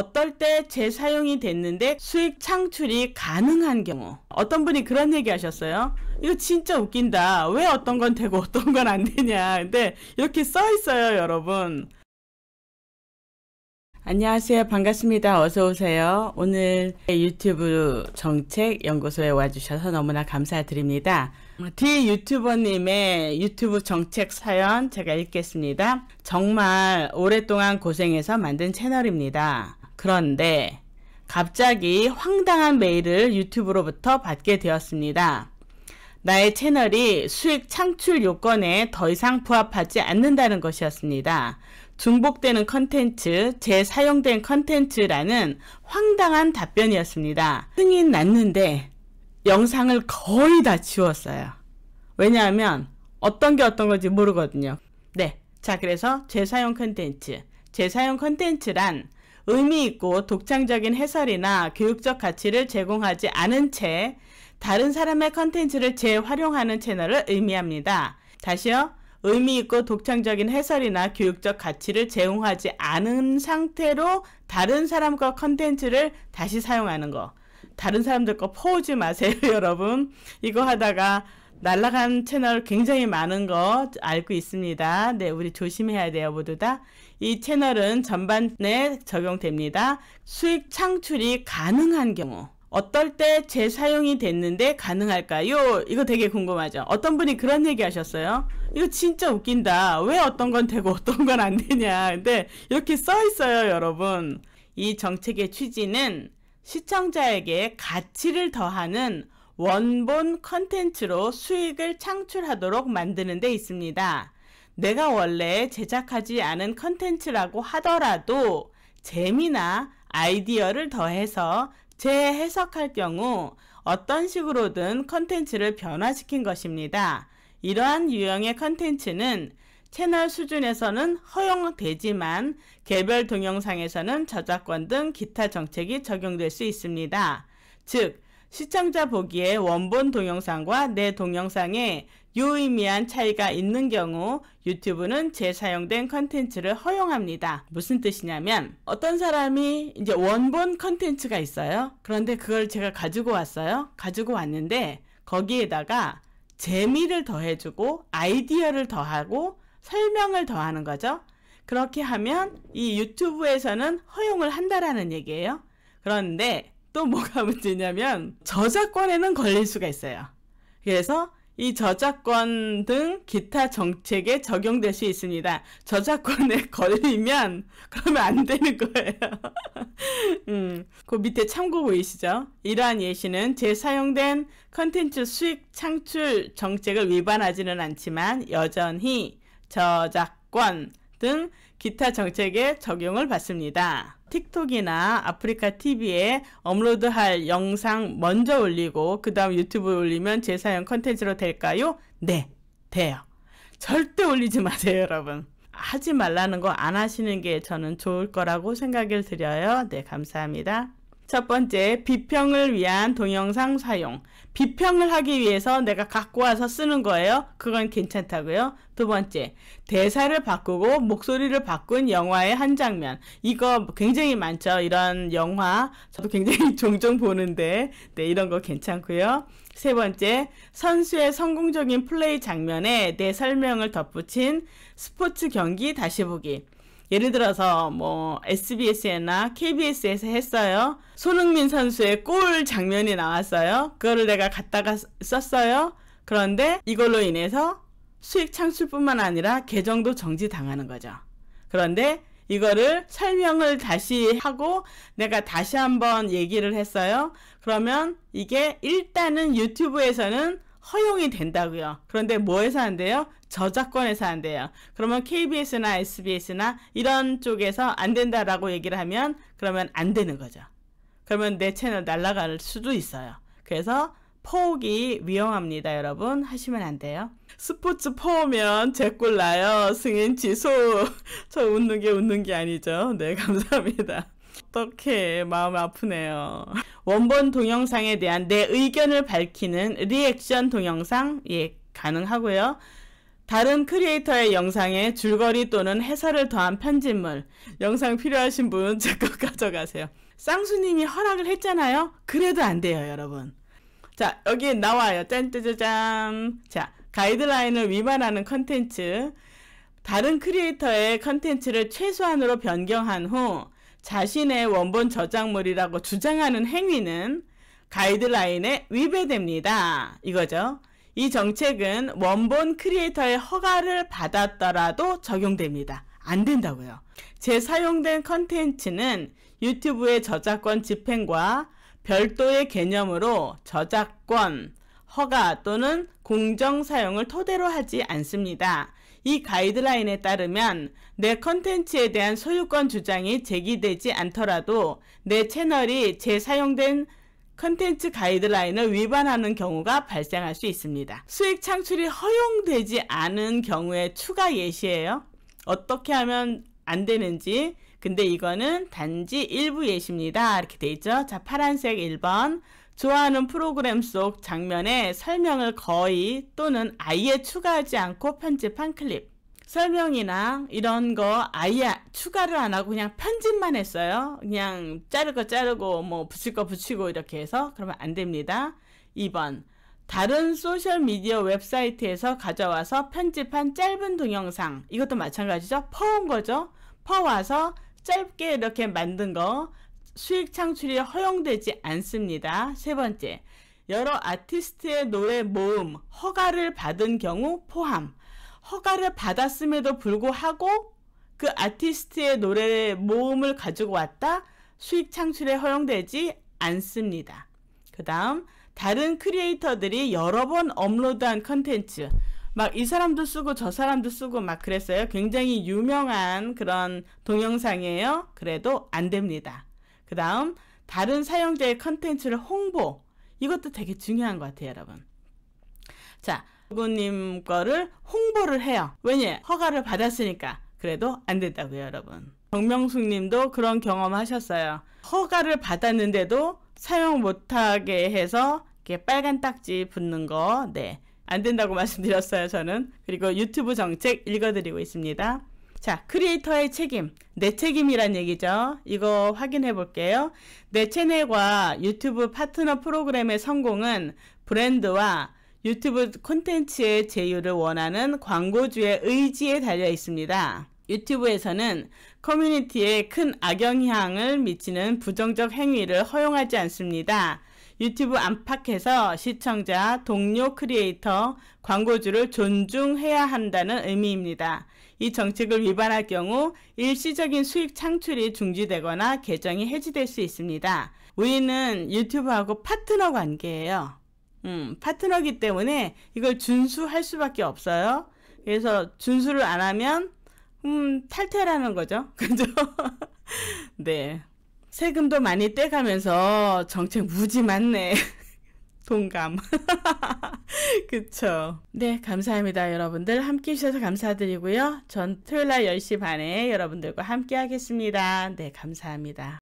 어떨 때 재사용이 됐는데 수익 창출이 가능한 경우 어떤 분이 그런 얘기 하셨어요. 이거 진짜 웃긴다. 왜 어떤 건 되고 어떤 건 안 되냐. 근데 이렇게 써 있어요, 여러분. 안녕하세요. 반갑습니다. 어서오세요. 오늘 유튜브 정책연구소에 와주셔서 너무나 감사드립니다. D 유튜버님의 유튜브 정책 사연 제가 읽겠습니다. 정말 오랫동안 고생해서 만든 채널입니다. 그런데 갑자기 황당한 메일을 유튜브로부터 받게 되었습니다. 나의 채널이 수익 창출 요건에 더 이상 부합하지 않는다는 것이었습니다. 중복되는 컨텐츠, 재사용된 컨텐츠라는 황당한 답변이었습니다. 승인 났는데 영상을 거의 다 지웠어요. 왜냐하면 어떤 게 어떤 건지 모르거든요. 네. 자, 그래서 재사용 컨텐츠. 재사용 컨텐츠란 의미 있고 독창적인 해설이나 교육적 가치를 제공하지 않은 채 다른 사람의 컨텐츠를 재활용하는 채널을 의미합니다. 다시요. 의미 있고 독창적인 해설이나 교육적 가치를 제공하지 않은 상태로 다른 사람과 컨텐츠를 다시 사용하는 거. 다른 사람들 거 퍼오지 마세요, 여러분. 이거 하다가 날라간 채널 굉장히 많은 거 알고 있습니다. 네, 우리 조심해야 돼요, 모두 다. 이 채널은 전반에 적용됩니다. 수익 창출이 가능한 경우. 어떨 때 재사용이 됐는데 가능할까요? 이거 되게 궁금하죠. 어떤 분이 그런 얘기 하셨어요. 이거 진짜 웃긴다. 왜 어떤 건 되고 어떤 건 안 되냐. 근데 이렇게 써 있어요, 여러분. 이 정책의 취지는 시청자에게 가치를 더하는 원본 컨텐츠로 수익을 창출하도록 만드는 데 있습니다. 내가 원래 제작하지 않은 컨텐츠라고 하더라도 재미나 아이디어를 더해서 재해석할 경우 어떤 식으로든 컨텐츠를 변화시킨 것입니다. 이러한 유형의 컨텐츠는 채널 수준에서는 허용되지만 개별 동영상에서는 저작권 등 기타 정책이 적용될 수 있습니다. 즉, 시청자 보기에 원본 동영상과 내 동영상에 유의미한 차이가 있는 경우 유튜브는 재사용된 컨텐츠를 허용합니다. 무슨 뜻이냐면 어떤 사람이 이제 원본 컨텐츠가 있어요. 그런데 그걸 제가 가지고 왔어요. 가지고 왔는데 거기에다가 재미를 더해주고 아이디어를 더하고 설명을 더하는 거죠. 그렇게 하면 이 유튜브에서는 허용을 한다라는 얘기예요. 그런데 또 뭐가 문제냐면 저작권에는 걸릴 수가 있어요. 그래서 이 저작권 등 기타 정책에 적용될 수 있습니다. 저작권에 걸리면 그러면 안 되는 거예요. 음, 그 밑에 참고 보이시죠? 이러한 예시는 재사용된 컨텐츠 수익 창출 정책을 위반하지는 않지만 여전히 저작권 등 기타 정책에 적용을 받습니다. 틱톡이나 아프리카 TV에 업로드할 영상 먼저 올리고 그 다음 유튜브에 올리면 제 사용 컨텐츠로 될까요? 네, 돼요. 절대 올리지 마세요, 여러분. 하지 말라는 거 안 하시는 게 저는 좋을 거라고 생각을 드려요. 네, 감사합니다. 첫 번째, 비평을 위한 동영상 사용. 비평을 하기 위해서 내가 갖고 와서 쓰는 거예요. 그건 괜찮다고요. 두 번째, 대사를 바꾸고 목소리를 바꾼 영화의 한 장면. 이거 굉장히 많죠. 이런 영화. 저도 굉장히 종종 보는데, 네, 이런 거 괜찮고요. 세 번째, 선수의 성공적인 플레이 장면에 내 설명을 덧붙인 스포츠 경기 다시 보기. 예를 들어서 뭐 SBS나 KBS에서 했어요. 손흥민 선수의 골 장면이 나왔어요. 그거를 내가 갖다가 썼어요. 그런데 이걸로 인해서 수익 창출뿐만 아니라 계정도 정지당하는 거죠. 그런데 이거를 설명을 다시 하고 내가 다시 한번 얘기를 했어요. 그러면 이게 일단은 유튜브에서는 허용이 된다고요. 그런데 뭐에서 한대요? 저작권에서 한대요. 그러면 KBS나 SBS나 이런 쪽에서 안 된다라고 얘기를 하면 그러면 안 되는 거죠. 그러면 내 채널 날라갈 수도 있어요. 그래서 포기 위험합니다, 여러분. 하시면 안 돼요. 스포츠 포면 제꼴 나요. 승인 취소. 저 웃는 게 웃는 게 아니죠. 네, 감사합니다. 어떡해 마음 아프네요. 원본 동영상에 대한 내 의견을 밝히는 리액션 동영상 예 가능하고요. 다른 크리에이터의 영상에 줄거리 또는 해설을 더한 편집물 영상 필요하신 분제거 가져가세요. 쌍수님이 허락을 했잖아요. 그래도 안 돼요 여러분. 자 여기 나와요. 짠짜자잔 자 가이드라인을 위반하는 컨텐츠 다른 크리에이터의 컨텐츠를 최소한으로 변경한 후 자신의 원본 저작물이라고 주장하는 행위는 가이드라인에 위배됩니다. 이거죠. 이 정책은 원본 크리에이터의 허가를 받았더라도 적용됩니다. 안 된다고요. 재사용된 컨텐츠는 유튜브의 저작권 집행과 별도의 개념으로 저작권, 허가 또는 공정 사용을 토대로 하지 않습니다. 이 가이드라인에 따르면 내 컨텐츠에 대한 소유권 주장이 제기되지 않더라도 내 채널이 재사용된 컨텐츠 가이드라인을 위반하는 경우가 발생할 수 있습니다. 수익 창출이 허용되지 않은 경우에 추가 예시예요. 어떻게 하면 안 되는지 근데 이거는 단지 일부 예시입니다. 이렇게 돼 있죠. 자 파란색 1번 좋아하는 프로그램 속 장면에 설명을 거의 또는 아예 추가하지 않고 편집한 클립. 설명이나 이런 거 아예 추가를 안 하고 그냥 편집만 했어요. 그냥 자를 거 자르고 뭐 붙일 거 붙이고 이렇게 해서 그러면 안 됩니다. 2번. 다른 소셜미디어 웹사이트에서 가져와서 편집한 짧은 동영상. 이것도 마찬가지죠. 퍼온 거죠. 퍼와서 짧게 이렇게 만든 거. 수익 창출이 허용되지 않습니다. 세 번째, 여러 아티스트의 노래 모음, 허가를 받은 경우 포함. 허가를 받았음에도 불구하고 그 아티스트의 노래 모음을 가지고 왔다? 수익 창출에 허용되지 않습니다. 그 다음, 다른 크리에이터들이 여러 번 업로드한 컨텐츠. 막 이 사람도 쓰고 저 사람도 쓰고 막 그랬어요. 굉장히 유명한 그런 동영상이에요. 그래도 안 됩니다. 그 다음 다른 사용자의 컨텐츠를 홍보 이것도 되게 중요한 것 같아요 여러분 자 누구님 거를 홍보를 해요 왜냐 허가를 받았으니까 그래도 안 된다고요 여러분 정명숙 님도 그런 경험 하셨어요 허가를 받았는데도 사용 못하게 해서 이렇게 빨간 딱지 붙는 거네 안 된다고 말씀드렸어요 저는 그리고 유튜브 정책 읽어드리고 있습니다 자, 크리에이터의 책임, 내 책임이란 얘기죠. 이거 확인해 볼게요. 내 채널과 유튜브 파트너 프로그램의 성공은 브랜드와 유튜브 콘텐츠의 제휴를 원하는 광고주의 의지에 달려 있습니다. 유튜브에서는 커뮤니티에 큰 악영향을 미치는 부정적 행위를 허용하지 않습니다. 유튜브 안팎에서 시청자, 동료 크리에이터, 광고주를 존중해야 한다는 의미입니다. 이 정책을 위반할 경우 일시적인 수익 창출이 중지되거나 계정이 해지될 수 있습니다. 우리는 유튜브하고 파트너 관계예요. 음, 파트너기 때문에 이걸 준수할 수밖에 없어요. 그래서 준수를 안 하면 음, 탈퇴라는 거죠. 그죠? 네. 세금도 많이 떼가면서 정책 무지 많네. 동감. 그쵸. 네, 감사합니다. 여러분들 함께 해주셔서 감사드리고요. 전 토요일 날 10시 반에 여러분들과 함께 하겠습니다. 네, 감사합니다.